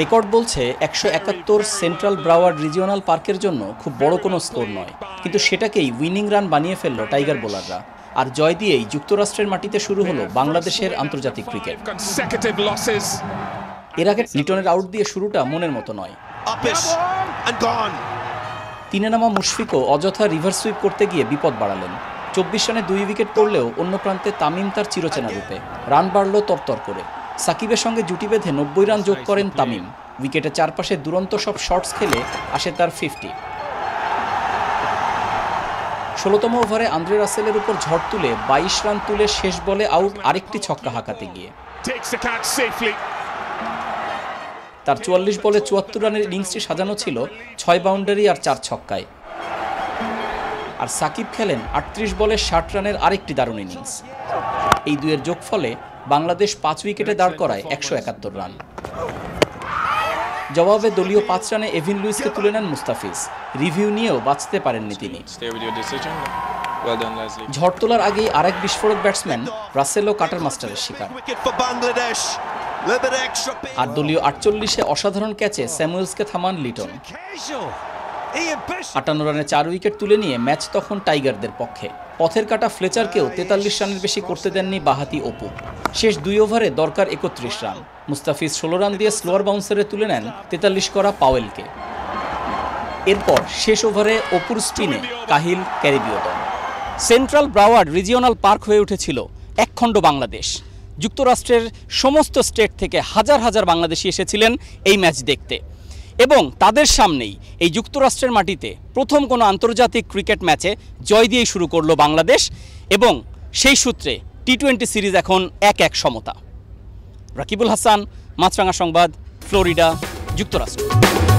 record বলছে একশো একাত্তর সেন্ট্রাল ব্রাওয়ার রিজিওনাল পার্কের জন্য খুব বড় কোনো স্কোর নয় কিন্তু সেটাকেই উইনিং রান বানিয়ে ফেলল টাইগার বোলাররা আর জয় দিয়েই যুক্তরাষ্ট্রের মাটিতে শুরু হলো বাংলাদেশের আন্তর্জাতিক ক্রিকেট এর আগে লিটনের আউট দিয়ে শুরুটা মনের মতো নয় তিনে নামা মুশফিকও অযথা রিভার্স সুইপ করতে গিয়ে বিপদ বাড়ালেন চব্বিশ রানে দুই উইকেট পড়লেও অন্য প্রান্তে তামিম তার চিরচেনা রূপে রান বাড়ল তরতর করে সাকিবের সঙ্গে জুটি বেঁধে নব্বই রান যোগ করেন তামিম উইকেটে চারপাশে দুরন্ত সব শটস খেলে আসে তার ফিফটি ষোলোতম ওভারে আন্দ্রে রাসেলের উপর ঝড় তুলে বাইশ রান তুলে শেষ বলে আউট আরেকটি ছক্কা হাঁকাতে গিয়ে তার চুয়াল্লিশ বলে চুয়াত্তর রানের ইনিংসটি সাজানো ছিল ছয় বাউন্ডারি আর চার ছক্কায় আর সাকিব খেলেন আটত্রিশ বলে ষাট রানের আরেকটি দারুণ ইনিংস এই দুয়ের যোগ ফলে বাংলাদেশ পাঁচ উইকেটে দাঁড় করায় একশো একাত্তর রান জবাবে দলীয় পাঁচ রানে এভিন লুইসকে তুলে নেন মুস্তাফিজ রিভিউ নিয়েও বাঁচতে পারেননি তিনি ঝড় তোলার আগেই আরেক বিস্ফোরক ব্যাটসম্যান রাসেলো কাটার মাস্টারের শিকার আর দলীয় আটচল্লিশে অসাধারণ ক্যাচে স্যামুয়েলসকে থামান লিটন আটান্ন রানে চার উইকেট তুলে নিয়ে ম্যাচ তখন টাইগারদের পক্ষে পথের কাটা ফ্লেচারকেও তেতাল্লিশ রানের বেশি করতে দেননি বাহাতি অপু শেষ দুই ওভারে দরকার একত্রিশ রান মুস্তাফিজ ষোলো রান দিয়ে স্লোয়ার বাউন্সারে তুলে নেন তেতাল্লিশ করা পাওয়েলকে এরপর শেষ ওভারে অপুর স্পিনে কাহিল ক্যারিবিয়টন সেন্ট্রাল ব্রাওয়ার্ড রিজিওনাল পার্ক হয়ে উঠেছিল একখণ্ড বাংলাদেশ যুক্তরাষ্ট্রের সমস্ত স্টেট থেকে হাজার হাজার বাংলাদেশি এসেছিলেন এই ম্যাচ দেখতে এবং তাদের সামনেই এই যুক্তরাষ্ট্রের মাটিতে প্রথম কোনো আন্তর্জাতিক ক্রিকেট ম্যাচে জয় দিয়েই শুরু করলো বাংলাদেশ এবং সেই সূত্রে টি টোয়েন্টি সিরিজ এখন এক এক সমতা রাকিবুল হাসান মাছরাঙা সংবাদ ফ্লোরিডা যুক্তরাষ্ট্র